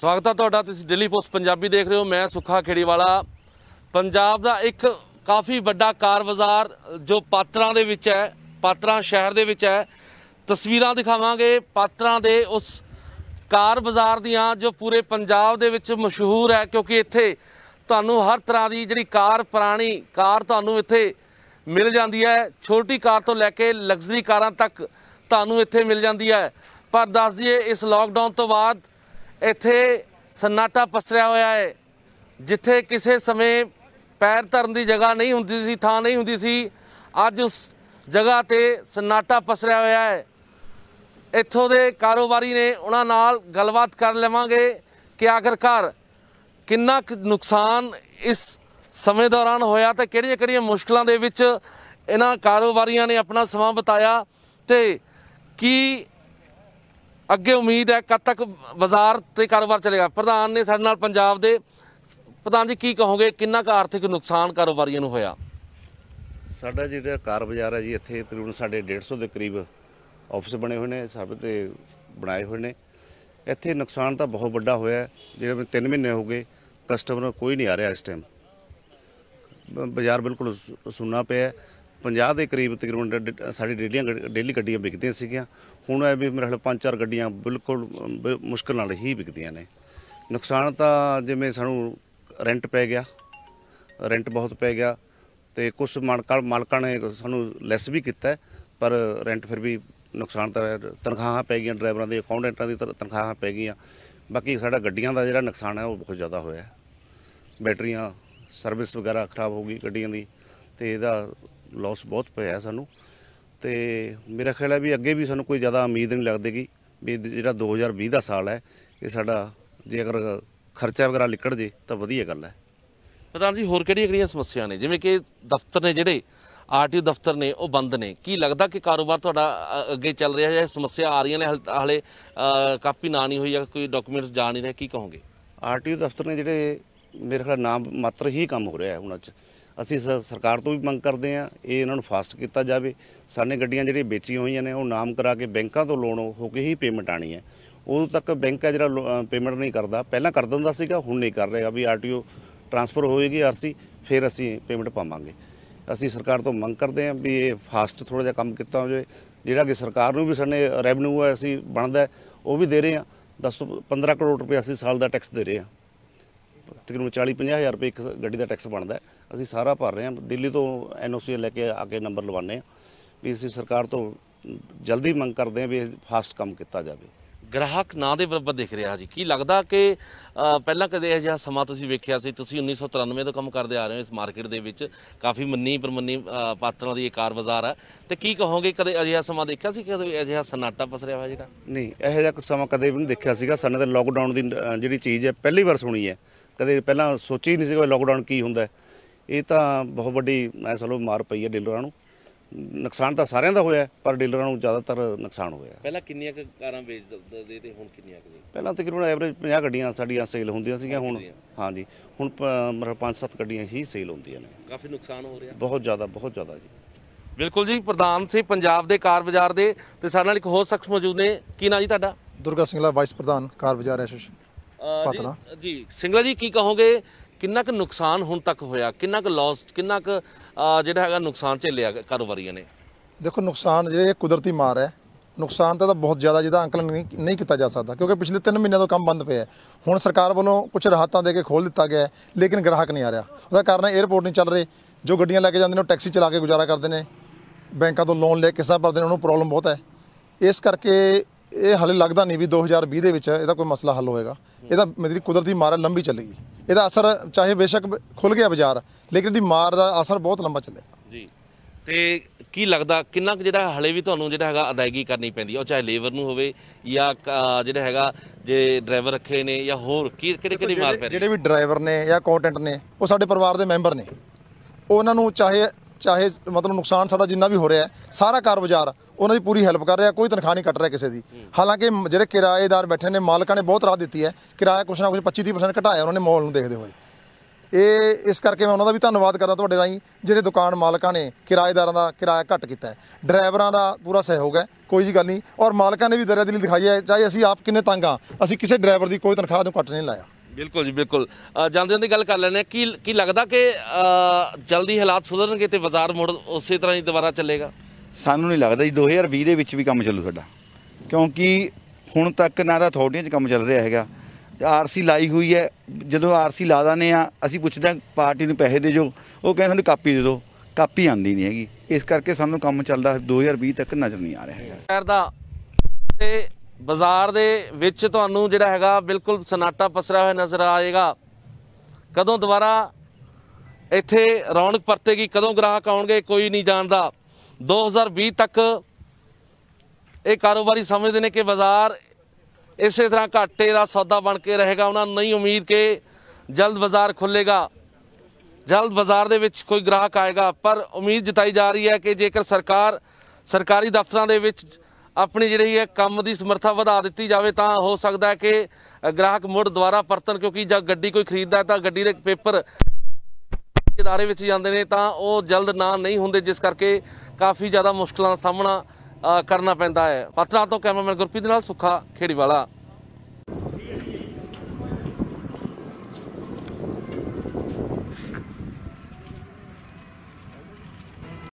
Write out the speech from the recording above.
ਸਵਾਗਤ ਹੈ ਤੁਹਾਡਾ ਤੁਸੀਂ ਦਿੱਲੀ ਪੋਸਟ ਪੰਜਾਬੀ ਦੇਖ ਰਹੇ ਹੋ ਮੈਂ ਸੁਖਾ ਖੇੜੀਵਾਲਾ ਪੰਜਾਬ ਦਾ ਇੱਕ ਕਾਫੀ ਵੱਡਾ ਕਾਰ ਬਾਜ਼ਾਰ ਜੋ ਪਾਤਰਾਂ ਦੇ ਵਿੱਚ ਹੈ ਪਾਤਰਾਂ ਸ਼ਹਿਰ ਦੇ ਵਿੱਚ ਹੈ ਤਸਵੀਰਾਂ ਦਿਖਾਵਾਂਗੇ ਪਾਤਰਾਂ ਦੇ ਉਸ ਕਾਰ ਬਾਜ਼ਾਰ ਦੀਆਂ ਜੋ ਪੂਰੇ ਪੰਜਾਬ ਦੇ ਵਿੱਚ ਮਸ਼ਹੂਰ ਹੈ ਕਿਉਂਕਿ ਇੱਥੇ ਤੁਹਾਨੂੰ ਹਰ ਤਰ੍ਹਾਂ ਦੀ ਜਿਹੜੀ ਕਾਰ ਪੁਰਾਣੀ ਕਾਰ ਤੁਹਾਨੂੰ ਇੱਥੇ ਮਿਲ ਜਾਂਦੀ ਹੈ ਛੋਟੀ ਕਾਰ ਤੋਂ ਲੈ ਕੇ ਲਗਜ਼ਰੀ ਕਾਰਾਂ ਤੱਕ ਤੁਹਾਨੂੰ ਇੱਥੇ ਮਿਲ ਜਾਂਦੀ ਹੈ ਪਰ ਦੱਸ ਦਈਏ ਇਸ ਲਾਕਡਾਊਨ ਤੋਂ ਬਾਅਦ ਇੱਥੇ ਸੰਨਾਟਾ ਪਸਰਿਆ ਹੋਇਆ ਹੈ ਜਿੱਥੇ ਕਿਸੇ ਸਮੇਂ ਪੈਰ ਧਰਨ ਦੀ ਜਗ੍ਹਾ ਨਹੀਂ ਹੁੰਦੀ ਸੀ ਥਾਂ ਨਹੀਂ ਹੁੰਦੀ ਸੀ ਅੱਜ ਉਸ ਜਗ੍ਹਾ ਤੇ ਸੰਨਾਟਾ ਪਸਰਿਆ ਹੋਇਆ ਹੈ ਇੱਥੋਂ ਦੇ ਕਾਰੋਬਾਰੀ ਨੇ ਉਹਨਾਂ ਨਾਲ ਗੱਲਬਾਤ ਕਰ ਲਵਾਂਗੇ ਕਿ ਆਖਰਕਾਰ ਕਿੰਨਾ ਨੁਕਸਾਨ ਇਸ ਸਮੇਂ ਦੌਰਾਨ ਹੋਇਆ ਤੇ ਕਿਹੜੀਆਂ-ਕਿਹੜੀਆਂ ਮੁਸ਼ਕਲਾਂ ਦੇ ਵਿੱਚ ਇਹਨਾਂ ਕਾਰੋਬਾਰੀਆਂ ਨੇ ਆਪਣਾ ਸਮਾਂ ਬਤਾਇਆ ਤੇ ਕੀ ਅੱਗੇ ਉਮੀਦ ਹੈ ਕਦ ਤੱਕ ਬਾਜ਼ਾਰ ਤੇ ਕਾਰੋਬਾਰ ਚੱਲੇਗਾ ਪ੍ਰਧਾਨ ਨੇ ਸਾਡੇ ਨਾਲ ਪੰਜਾਬ ਦੇ ਪ੍ਰਧਾਨ ਜੀ ਕੀ ਕਹੋਗੇ ਕਿੰਨਾ ਕੁ ਆਰਥਿਕ ਨੁਕਸਾਨ ਕਾਰੋਬਾਰੀਆਂ ਨੂੰ ਹੋਇਆ ਸਾਡਾ ਜਿਹੜਾ ਕਾਰ ਬਾਜ਼ਾਰ ਹੈ ਜੀ ਇੱਥੇ ਤਕਰੀਬਨ ਸਾਡੇ 150 ਦੇ ਕਰੀਬ ਆਫਿਸ ਬਣੇ ਹੋਏ ਨੇ ਸਭ ਤੇ ਬਣਾਏ ਹੋਏ ਨੇ ਇੱਥੇ ਨੁਕਸਾਨ ਤਾਂ ਬਹੁਤ ਵੱਡਾ ਹੋਇਆ ਜਿਹੜੇ ਤਿੰਨ 3 ਮਹੀਨੇ ਹੋ ਗਏ ਕਸਟਮਰ ਕੋਈ ਨਹੀਂ ਆ ਰਿਹਾ ਇਸ ਟਾਈਮ ਬਾਜ਼ਾਰ ਬਿਲਕੁਲ ਸੁੰਨਾ ਪਿਆ 50 ਦੇ ਕਰੀਬ ਤਕਰੀਬਨ ਸਾਡੀ ਡੇਲੀਆਂ ਡੇਲੀ ਗੱਡੀਆਂ ਵਿਕਦੀਆਂ ਸੀਗੀਆਂ ਹੁਣ ਐ ਵੀ ਮੇਰੇ ਹਲ ਪੰਜ ਚਾਰ ਗੱਡੀਆਂ ਬਿਲਕੁਲ ਮੁਸ਼ਕਲ ਨਾਲ ਹੀ ਵਿਕਦੀਆਂ ਨੇ ਨੁਕਸਾਨ ਤਾਂ ਜਿਵੇਂ ਸਾਨੂੰ ਰੈਂਟ ਪੈ ਗਿਆ ਰੈਂਟ ਬਹੁਤ ਪੈ ਗਿਆ ਤੇ ਕੁਝ ਮਾਲਕਾਂ ਮਾਲਕਾਂ ਨੇ ਸਾਨੂੰ ਲੈਸ ਵੀ ਕੀਤਾ ਪਰ ਰੈਂਟ ਫਿਰ ਵੀ ਨੁਕਸਾਨ ਤਾਂ ਤਨਖਾਹਾਂ ਪੈ ਗਈਆਂ ਡਰਾਈਵਰਾਂ ਦੀ ਅਕਾਊਂਟੈਂਟਾਂ ਦੀ ਤਨਖਾਹਾਂ ਪੈ ਗਈਆਂ ਬਾਕੀ ਸਾਡਾ ਗੱਡੀਆਂ ਦਾ ਜਿਹੜਾ ਨੁਕਸਾਨ ਹੈ ਉਹ ਬਹੁਤ ਜ਼ਿਆਦਾ ਹੋਇਆ ਬੈਟਰੀਆਂ ਸਰਵਿਸ ਵਗੈਰਾ ਖਰਾਬ ਹੋ ਗਈ ਗੱਡੀਆਂ ਦੀ ਤੇ ਇਹਦਾ ਲਾਸ ਬਹੁਤ ਪਿਆ ਸਾਨੂੰ ਤੇ ਮੇਰਾ ਖਿਆਲ ਹੈ ਵੀ ਅੱਗੇ ਵੀ ਸਾਨੂੰ ਕੋਈ ਜ਼ਿਆਦਾ ਉਮੀਦ ਨਹੀਂ ਲੱਗਦੀਗੀ ਵੀ ਜਿਹੜਾ 2020 ਦਾ ਸਾਲ ਹੈ ਇਹ ਸਾਡਾ ਜੇ ਅਗਰ ਖਰਚਾ ਵਗੈਰਾ ਲਿਕੜ ਜੇ ਤਾਂ ਵਧੀਆ ਗੱਲ ਹੈ ਪਤਾ ਜੀ ਹੋਰ ਕਿਹੜੀਆਂ ਕਿਹੜੀਆਂ ਸਮੱਸਿਆਵਾਂ ਨੇ ਜਿਵੇਂ ਕਿ ਦਫ਼ਤਰ ਨੇ ਜਿਹੜੇ ਆਰਟੀਓ ਦਫ਼ਤਰ ਨੇ ਉਹ ਬੰਦ ਨੇ ਕੀ ਲੱਗਦਾ ਕਿ ਕਾਰੋਬਾਰ ਤੁਹਾਡਾ ਅੱਗੇ ਚੱਲ ਰਿਹਾ ਹੈ ਸਮੱਸਿਆ ਆ ਰਹੀਆਂ ਨੇ ਹਾਲੇ ਕਾਪੀ ਨਾ ਨਹੀਂ ਹੋਈ ਜਾਂ ਕੋਈ ਡਾਕੂਮੈਂਟਸ ਜਾ ਨਹੀਂ ਰਹੇ ਕੀ ਕਹੋਗੇ ਆਰਟੀਓ ਦਫ਼ਤਰ ਨੇ ਜਿਹੜੇ ਮੇਰੇ ਖਿਆਲ ਨਾਮ ਮਾਤਰ ਹੀ ਕੰਮ ਹੋ ਰਿਹਾ ਹੈ ਉਹਨਾਂ 'ਚ ਅਸੀਂ ਸਰਕਾਰ ਤੋਂ ਵੀ ਮੰਗ ਕਰਦੇ ਆ ਇਹ ਇਹਨਾਂ ਨੂੰ ਫਾਸਟ ਕੀਤਾ ਜਾਵੇ ਸਾਨੇ ਗੱਡੀਆਂ ਜਿਹੜੀਆਂ ਵੇਚੀਆਂ ਹੋਈਆਂ ਨੇ ਉਹ ਨਾਮ ਕਰਾ ਕੇ ਬੈਂਕਾਂ ਤੋਂ ਲੋਨ ਹੋ ਕੇ ਹੀ ਪੇਮੈਂਟ ਆਣੀ ਹੈ ਉਦੋਂ ਤੱਕ ਬੈਂਕ ਹੈ ਜਿਹੜਾ ਪੇਮੈਂਟ ਨਹੀਂ ਕਰਦਾ ਪਹਿਲਾਂ ਕਰ ਦਿੰਦਾ ਸੀਗਾ ਹੁਣ ਨਹੀਂ ਕਰ ਰਿਹਾ ਵੀ ਆਰਟੀਓ ਟ੍ਰਾਂਸਫਰ ਹੋਏਗੀ ਆਰਸੀ ਫਿਰ ਅਸੀਂ ਪੇਮੈਂਟ ਪਾਵਾਂਗੇ ਅਸੀਂ ਸਰਕਾਰ ਤੋਂ ਮੰਗ ਕਰਦੇ ਹਾਂ ਵੀ ਇਹ ਫਾਸਟ ਥੋੜਾ ਜਿਹਾ ਕੰਮ ਕੀਤਾ ਹੋ ਜਾਵੇ ਜਿਹੜਾ ਕਿ ਸਰਕਾਰ ਨੂੰ ਵੀ ਸਾਡੇ ਰੈਵਨਿਊ ਹੈ ਅਸੀਂ ਬਣਦਾ ਉਹ ਵੀ ਦੇ ਰਹੇ ਹਾਂ 10 ਤੋਂ 15 ਕਰੋੜ ਰੁਪਏ ਅਸੀਂ ਸਾਲ ਦਾ ਟੈਕਸ ਦੇ ਰਹੇ ਹਾਂ ਤਕਰੀਬਨ 40-50000 ਰੁਪਏ ਇੱਕ ਗੱਡੀ ਦਾ ਟੈਕਸ ਬਣਦਾ ਅਸੀਂ ਸਾਰਾ ਭਰ ਰਹੇ ਹਾਂ ਦਿੱਲੀ ਤੋਂ ਐਨਓਸੀ ਲੈ ਕੇ ਆ ਕੇ ਨੰਬਰ ਲਵਾਣੇ ਆ ਵੀ ਅਸੀਂ ਸਰਕਾਰ ਤੋਂ ਜਲਦੀ ਮੰਗ ਕਰਦੇ ਹਾਂ ਵੀ ਫਾਸਟ ਕੰਮ ਕੀਤਾ ਜਾਵੇ ਗ੍ਰਾਹਕ ਨਾ ਦੇ ਬਰਬਰ ਦੇਖ ਰਿਹਾ ਜੀ ਕੀ ਲੱਗਦਾ ਕਿ ਪਹਿਲਾਂ ਕਦੇ ਇਹ ਜਿਹਾ ਸਮਾਂ ਤੁਸੀਂ ਵੇਖਿਆ ਸੀ ਤੁਸੀਂ 1993 ਤੋਂ ਕੰਮ ਕਰਦੇ ਆ ਰਹੇ ਹੋ ਇਸ ਮਾਰਕੀਟ ਦੇ ਵਿੱਚ ਕਾਫੀ ਮੰਨੀ ਪਰਮੰਨੀ ਪਾਤਰਾਂ ਦੀ ਇਹ ਕਾਰ ਬਾਜ਼ਾਰ ਆ ਤੇ ਕੀ ਕਹੋਗੇ ਕਦੇ ਅਜਿਹਾ ਸਮਾਂ ਦੇਖਿਆ ਸੀ ਕਦੇ ਅਜਿਹਾ ਸਨਾਟਾ ਪਸਰਿਆ ਹੋਇਆ ਜਿਹੜਾ ਨਹੀਂ ਇਹ ਜਿਹਾ ਸਮਾਂ ਕਦੇ ਵੀ ਨਹੀਂ ਦੇਖਿਆ ਸੀਗਾ ਸਾਨੂੰ ਤੇ ਲੋਕਡਾਊਨ ਦੀ ਜਿਹੜੀ ਚੀਜ਼ ਹੈ ਪਹਿਲੀ ਵਾਰ ਸੁਣੀ ਹੈ ਕਦੇ ਪਹਿਲਾਂ ਸੋਚੀ ਨਹੀਂ ਸੀ ਕਿ ਲੋਕਡਾਊਨ ਕੀ ਹੁੰਦਾ ਇਹ ਤਾਂ ਬਹੁਤ ਵੱਡੀ ਮੈਂ ਸਮਝੋ ਮਾਰ ਪਈ ਹੈ ਡੀਲਰਾਂ ਨੂੰ ਨੁਕਸਾਨ ਤਾਂ ਸਾਰਿਆਂ ਦਾ ਹੋਇਆ ਪਰ ਡੀਲਰਾਂ ਨੂੰ ਜ਼ਿਆਦਾਤਰ ਨੁਕਸਾਨ ਹੋਇਆ ਪਹਿਲਾਂ ਕਿੰਨੀਆਂ ਕਾਰਾਂ ਵੇਚਦੇ ਤੇ ਹੁਣ ਕਿੰਨੀਆਂ ਕੁ ਪਹਿਲਾਂ ਪਹਿਲਾਂ ਤਕਰੀਬਨ ਐਵਰੇਜ 50 ਗੱਡੀਆਂ ਸਾਡੀਆਂ ਸੇਲ ਹੁੰਦੀਆਂ ਸੀਗੀਆਂ ਹੁਣ ਹਾਂਜੀ ਹੁਣ ਮਰ 5-7 ਗੱਡੀਆਂ ਹੀ ਸੇਲ ਹੁੰਦੀਆਂ ਨੇ ਕਾਫੀ ਨੁਕਸਾਨ ਹੋ ਰਿਹਾ ਬਹੁਤ ਜ਼ਿਆਦਾ ਬਹੁਤ ਜ਼ਿਆਦਾ ਜੀ ਬਿਲਕੁਲ ਜੀ ਪ੍ਰਧਾਨ ਸੀ ਪੰਜਾਬ ਦੇ ਕਾਰ ਬਾਜ਼ਾਰ ਦੇ ਤੇ ਸਾਡੇ ਨਾਲ ਇੱਕ ਹੋਰ ਸ਼ਖਸ ਮੌਜੂਦ ਨੇ ਕੀ ਨਾਮ ਜੀ ਤੁਹਾਡਾ ਦੁਰਗਾ ਸਿੰਘਲਾ ਵਾਈਸ ਪ੍ਰਧਾਨ ਕਾਰ ਬਾਜ਼ਾਰ ਐਸੋਸੀਏਸ਼ਨ ਪਤਲਾ ਜੀ ਸਿੰਗਲਾ ਜੀ ਕੀ ਕਹੋਗੇ ਕਿੰਨਾ ਕੁ ਨੁਕਸਾਨ ਹੁਣ ਤੱਕ ਹੋਇਆ ਕਿੰਨਾ ਕੁ ਲਾਸ ਕਿੰਨਾ ਕੁ ਜਿਹੜਾ ਹੈਗਾ ਨੁਕਸਾਨ ਝੱਲਿਆ ਕਾਰੋਬਾਰੀਆਂ ਨੇ ਦੇਖੋ ਨੁਕਸਾਨ ਜਿਹੜੇ ਕੁਦਰਤੀ ਮਾਰ ਹੈ ਨੁਕਸਾਨ ਤਾਂ ਬਹੁਤ ਜ਼ਿਆਦਾ ਜਿਹਦਾ ਅੰਕਲ ਨਹੀਂ ਕੀਤਾ ਜਾ ਸਕਦਾ ਕਿਉਂਕਿ ਪਿਛਲੇ 3 ਮਹੀਨਿਆਂ ਤੋਂ ਕੰਮ ਬੰਦ ਪਿਆ ਹੈ ਹੁਣ ਸਰਕਾਰ ਵੱਲੋਂ ਕੁਝ ਰਾਹਤਾਂ ਦੇ ਕੇ ਖੋਲ ਦਿੱਤਾ ਗਿਆ ਲੇਕਿਨ ਗ੍ਰਾਹਕ ਨਹੀਂ ਆ ਰਿਹਾ ਉਹਦਾ ਕਾਰਨ ਏਅਰਪੋਰਟ ਨਹੀਂ ਚੱਲ ਰਹੇ ਜੋ ਗੱਡੀਆਂ ਲੈ ਕੇ ਜਾਂਦੇ ਨੇ ਉਹ ਟੈਕਸੀ ਚਲਾ ਕੇ ਗੁਜ਼ਾਰਾ ਕਰਦੇ ਨੇ ਬੈਂਕਾਂ ਤੋਂ ਲੋਨ ਲੈ ਕੇ ਕਿਸਤਾਂ ਭਰਦੇ ਨੇ ਉਹਨੂੰ ਪ੍ਰੋਬਲਮ ਬਹੁਤ ਹੈ ਇਸ ਕਰਕੇ ਇਹ ਹਾਲੇ ਲੱਗਦਾ ਨਹੀਂ ਵੀ 2020 ਦੇ ਵਿੱਚ ਇਹਦਾ ਕੋਈ ਮਸਲਾ ਹੱਲ ਹੋਏਗਾ ਇਹਦਾ ਮੇਰੀ ਕੁਦਰਤੀ ਮਾਰ ਲੰਬੀ ਚੱਲੇਗੀ ਇਹਦਾ ਅਸਰ ਚਾਹੇ ਬੇਸ਼ੱਕ ਖੁੱਲ ਗਿਆ ਬਾਜ਼ਾਰ ਲੇਕਿਨ ਇਹਦੀ ਮਾਰ ਦਾ ਅਸਰ ਬਹੁਤ ਲੰਬਾ ਚੱਲੇਗਾ ਜੀ ਤੇ ਕੀ ਲੱਗਦਾ ਕਿੰਨਾ ਜਿਹੜਾ ਹਲੇ ਵੀ ਤੁਹਾਨੂੰ ਜਿਹੜਾ ਹੈਗਾ ਅਦਾਇਗੀ ਕਰਨੀ ਪੈਂਦੀ ਹੈ ਉਹ ਚਾਹੇ ਲੇਬਰ ਨੂੰ ਹੋਵੇ ਜਾਂ ਜਿਹੜਾ ਹੈਗਾ ਜੇ ਡਰਾਈਵਰ ਰੱਖੇ ਨੇ ਜਾਂ ਹੋਰ ਕੀ ਕਿਹੜੇ ਕਿਹੜੇ ਮਾਰ ਪੈਂਦੇ ਜਿਹੜੇ ਵੀ ਡਰਾਈਵਰ ਨੇ ਜਾਂ ਕੰਟੈਂਟ ਨੇ ਉਹ ਸਾਡੇ ਪਰਿਵਾਰ ਦੇ ਮੈਂਬਰ ਨੇ ਉਹਨਾਂ ਨੂੰ ਚਾਹੇ ਚਾਹੇ ਮਤਲਬ ਨੁਕਸਾਨ ਸਾਡਾ ਜਿੰਨਾ ਵੀ ਹੋ ਰਿਹਾ ਸਾਰਾ ਕਾਰੋਬਾਰ ਉਹਨਾਂ ਦੀ ਪੂਰੀ ਹੈਲਪ ਕਰ ਰਿਹਾ ਕੋਈ ਤਨਖਾਹ ਨਹੀਂ ਕੱਟ ਰਿਹਾ ਕਿਸੇ ਦੀ ਹਾਲਾਂਕਿ ਜਿਹੜੇ ਕਿਰਾਏਦਾਰ ਬੈਠੇ ਨੇ ਮਾਲਕਾਂ ਨੇ ਬਹੁਤ ਰਾਹ ਦਿੱਤੀ ਹੈ ਕਿਰਾਇਆ ਕੁਛ ਨਾ ਕੁਛ 25-30% ਘਟਾਇਆ ਉਹਨਾਂ ਨੇ ਮੌਲ ਨੂੰ ਦੇਖਦੇ ਹੋਏ ਇਹ ਇਸ ਕਰਕੇ ਮੈਂ ਉਹਨਾਂ ਦਾ ਵੀ ਧੰਨਵਾਦ ਕਰਦਾ ਤੁਹਾਡੇ ਰਾਹੀਂ ਜਿਹੜੇ ਦੁਕਾਨ ਮਾਲਕਾਂ ਨੇ ਕਿਰਾਏਦਾਰਾਂ ਦਾ ਕਿਰਾਇਆ ਘੱਟ ਕੀਤਾ ਹੈ ਡਰਾਈਵਰਾਂ ਦਾ ਪੂਰਾ ਸਹਿਯੋਗ ਹੈ ਕੋਈ ਜੀ ਗੱਲ ਨਹੀਂ ਔਰ ਮਾਲਕਾਂ ਨੇ ਵੀ ਦਰਿਆਦਿਲੀ ਦਿਖਾਈ ਹੈ ਚਾਹੇ ਅਸੀਂ ਆਪ ਕਿੰਨੇ ਤੰਗ ਆ ਅਸੀਂ ਕਿਸੇ ਡਰਾਈਵਰ ਦੀ ਕੋਈ ਤਨਖਾਹ ਨੂੰ ਕੱਟ ਨਹੀਂ ਲਾਇਆ ਬਿਲਕੁਲ ਜੀ ਬਿਲਕੁਲ ਜਾਂਦੇ ਦੀ ਗੱਲ ਕਰ ਲੈਣੇ ਕੀ ਕੀ ਲੱਗਦਾ ਕਿ ਜਲਦੀ ਹਾਲਾਤ ਸੁਧਰਨਗੇ ਤੇ ਬਾਜ਼ਾਰ ਮੁੜ ਉਸੇ ਤਰ੍ਹਾਂ ਹੀ ਦੁਬਾਰਾ ਚੱਲੇਗਾ ਸਾਨੂੰ ਨਹੀਂ ਲੱਗਦਾ ਜੀ 2020 ਦੇ ਵਿੱਚ ਵੀ ਕੰਮ ਚੱਲੂ ਸਾਡਾ ਕਿਉਂਕਿ ਹੁਣ ਤੱਕ ਨਾ ਤਾਂ ਅਥਾਰਟੀਆਂ 'ਚ ਕੰਮ ਚੱਲ ਰਿਹਾ ਹੈਗਾ ਆਰਸੀ ਲਾਈ ਹੋਈ ਹੈ ਜਦੋਂ ਆਰਸੀ ਲਾ ਦਾਨੇ ਆ ਅਸੀਂ ਪੁੱਛਦੇ ਪਾਰਟੀ ਨੂੰ ਪੈਸੇ ਦੇ ਜੋ ਉਹ ਕਹਿੰਦੇ ਸਾਨੂੰ ਕਾਪੀ ਦੇ ਦਿਓ ਕਾਪੀ ਆਂਦੀ ਨਹੀਂ ਹੈਗੀ ਇਸ ਕਰਕੇ ਸਾਨੂੰ ਕੰਮ ਚੱਲਦਾ 2020 ਤੱਕ ਨਜ਼ਰ ਨਹੀਂ ਆ ਰਿਹਾ ਹੈਗਾ ਸ਼ਹਿਰ ਦਾ ਤੇ ਬਾਜ਼ਾਰ ਦੇ ਵਿੱਚ ਤੁਹਾਨੂੰ ਜਿਹੜਾ ਹੈਗਾ ਬਿਲਕੁਲ ਸਨਾਟਾ ਪਸਰਾ ਹੋਇਆ ਨਜ਼ਰ ਆਏਗਾ ਕਦੋਂ ਦੁਬਾਰਾ ਇੱਥੇ ਰੌਣਕ ਪਰਤੇਗੀ ਕਦੋਂ ਗ੍ਰਾਹਕ ਆਉਣਗੇ ਕੋਈ ਨਹੀਂ ਜਾਣਦਾ 2020 ਤੱਕ ਇਹ ਕਾਰੋਬਾਰੀ ਸਮਝਦੇ ਨੇ ਕਿ ਬਾਜ਼ਾਰ ਇਸੇ ਤਰ੍ਹਾਂ ਘਾਟੇ ਦਾ ਸੌਦਾ ਬਣ ਕੇ ਰਹੇਗਾ ਉਹਨਾਂ ਨੂੰ ਨਹੀਂ ਉਮੀਦ ਕਿ ਜਲਦ ਬਾਜ਼ਾਰ ਖੁੱਲੇਗਾ ਜਲਦ ਬਾਜ਼ਾਰ ਦੇ ਵਿੱਚ ਕੋਈ ਗ੍ਰਾਹਕ ਆਏਗਾ ਪਰ ਉਮੀਦ ਜਤਾਈ ਜਾ ਰਹੀ ਹੈ ਕਿ ਜੇਕਰ ਸਰਕਾਰ ਸਰਕਾਰੀ ਦਫ਼ਤਰਾਂ ਦੇ ਵਿੱਚ ਆਪਣੀ ਜਿਹੜੀ ਹੈ ਕੰਮ ਦੀ ਸਮਰੱਥਾ ਵਧਾ ਦਿੱਤੀ ਜਾਵੇ ਤਾਂ ਹੋ ਸਕਦਾ ਹੈ ਕਿ ਗ੍ਰਾਹਕ ਮੁੜ ਦੁਬਾਰਾ ਪਰਤਣ ਕਿਉਂਕਿ ਜਦ ਗੱਡੀ ਕੋਈ ਖਰੀਦਦਾ ਤਾਂ ਗੱਡੀ ਦੇ ਪੇਪਰ ਇਦਾਰੇ ਵਿੱਚ ਜਾਂਦੇ ਨੇ ਤਾਂ ਉਹ ਜਲਦ ਨਾ ਨਹੀਂ ਹੁੰਦੇ ਜਿਸ ਕਰਕੇ ਕਾਫੀ ਜ਼ਿਆਦਾ ਮੁਸ਼ਕਲਾਂ ਦਾ ਸਾਹਮਣਾ ਕਰਨਾ ਪੈਂਦਾ ਹੈ ਪਤਨਾ ਤੋਂ ਕੈਮਰਾਮੈਨ ਗੁਰਪ੍ਰੀਤ ਨਾਲ ਸੁੱਖਾ ਖੇੜੀਵਾਲਾ